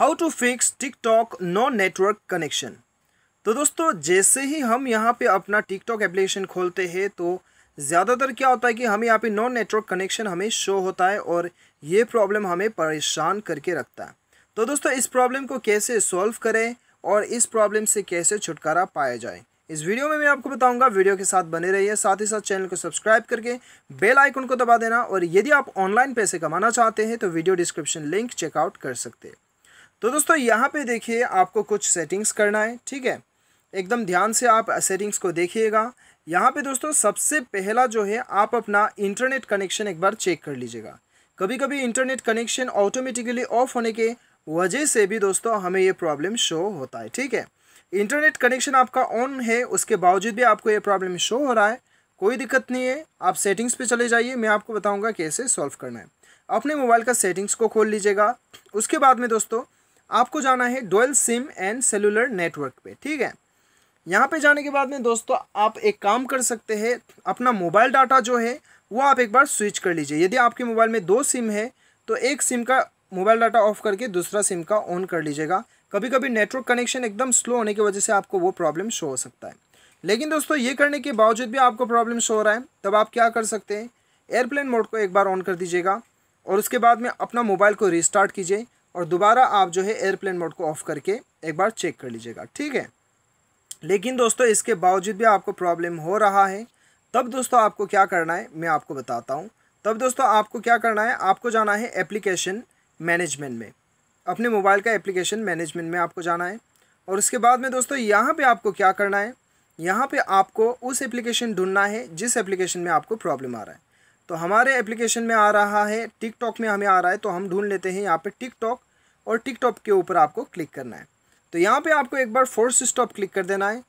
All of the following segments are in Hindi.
how to fix TikTok no network connection तो दोस्तों जैसे ही हम यहाँ पे अपना टिकटॉक एप्लीकेशन खोलते हैं तो ज़्यादातर क्या होता है कि हमें यहाँ पे नो नेटवर्क कनेक्शन हमें शो होता है और ये प्रॉब्लम हमें परेशान करके रखता है तो दोस्तों इस प्रॉब्लम को कैसे सॉल्व करें और इस प्रॉब्लम से कैसे छुटकारा पाया जाए इस वीडियो में मैं आपको बताऊंगा वीडियो के साथ बने रहिए साथ ही साथ चैनल को सब्सक्राइब करके बेल आइकन को दबा देना और यदि आप ऑनलाइन पैसे कमाना चाहते हैं तो वीडियो डिस्क्रिप्शन लिंक चेकआउट कर सकते हैं तो दोस्तों यहाँ पे देखिए आपको कुछ सेटिंग्स करना है ठीक है एकदम ध्यान से आप सेटिंग्स को देखिएगा यहाँ पे दोस्तों सबसे पहला जो है आप अपना इंटरनेट कनेक्शन एक बार चेक कर लीजिएगा कभी कभी इंटरनेट कनेक्शन ऑटोमेटिकली ऑफ होने के वजह से भी दोस्तों हमें ये प्रॉब्लम शो होता है ठीक है इंटरनेट कनेक्शन आपका ऑन है उसके बावजूद भी आपको ये प्रॉब्लम शो हो रहा है कोई दिक्कत नहीं है आप सेटिंग्स पे चले जाइए मैं आपको बताऊंगा कैसे सॉल्व करना है अपने मोबाइल का सेटिंग्स को खोल लीजिएगा उसके बाद में दोस्तों आपको जाना है dual SIM and cellular network पे ठीक है यहाँ पे जाने के बाद में दोस्तों आप एक काम कर सकते हैं अपना मोबाइल डाटा जो है वो आप एक बार स्विच कर लीजिए यदि आपके मोबाइल में दो सिम है तो एक सिम का मोबाइल डाटा ऑफ करके दूसरा सिम का ऑन कर लीजिएगा कभी कभी नेटवर्क कनेक्शन एकदम स्लो होने की वजह से आपको वो प्रॉब्लम शो हो सकता है लेकिन दोस्तों ये करने के बावजूद भी आपको प्रॉब्लम शो हो रहा है तब आप क्या कर सकते हैं एयरप्लेन मोड को एक बार ऑन कर दीजिएगा और उसके बाद में अपना मोबाइल को रिस्टार्ट कीजिए और दोबारा आप जो है एयरप्लेन मोड को ऑफ करके एक बार चेक कर लीजिएगा ठीक है लेकिन दोस्तों इसके बावजूद भी आपको प्रॉब्लम हो रहा है तब दोस्तों आपको क्या करना है मैं आपको बताता हूँ तब दोस्तों आपको क्या करना है आपको जाना है एप्लीकेशन मैनेजमेंट में अपने मोबाइल का एप्लीकेशन मैनेजमेंट में आपको जाना है और उसके बाद में दोस्तों यहाँ पे आपको क्या करना है यहाँ पे आपको उस एप्लीकेशन ढूंढना है जिस एप्लीकेशन में आपको प्रॉब्लम आ रहा है तो हमारे एप्लीकेशन में आ रहा है टिकटॉक में हमें आ रहा है तो हम ढूंढ लेते हैं यहाँ पे टिकटॉक और टिकटॉक के ऊपर आपको क्लिक करना है तो यहाँ पे आपको एक बार फोर्स स्टॉप क्लिक कर देना है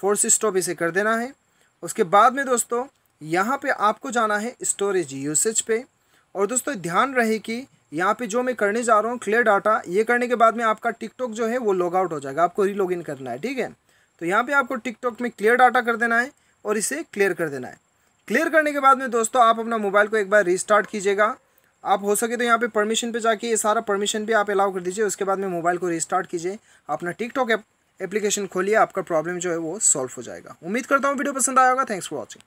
फोर्स स्टॉप इसे कर देना है उसके बाद में दोस्तों यहाँ पे आपको जाना है स्टोरेज यूसेज पे और दोस्तों ध्यान रहे कि यहाँ पे जो मैं करने जा रहा हूँ क्लियर डाटा ये करने के बाद में आपका टिकटॉक जो है वो लॉग आउट हो जाएगा आपको री इन करना है ठीक है तो यहाँ पे आपको टिकटॉक में क्लियर डाटा कर देना है और इसे क्लियर कर देना है क्लियर करने के बाद में दोस्तों आप अपना मोबाइल को एक बार रिस्टार्ट कीजिएगा आप हो सके तो यहाँ पे परमिशन पे जाके ये सारा परमिशन भी आप अलाउ कर दीजिए उसके बाद में मोबाइल को रिस्टार्ट कीजिए अपना टिकटॉक एप्लीकेशन खोलिए आपका प्रॉब्लम जो है वो सॉल्व हो जाएगा उम्मीद करता हूँ वीडियो पसंद आएगा थैंक्स फॉर वॉचिंग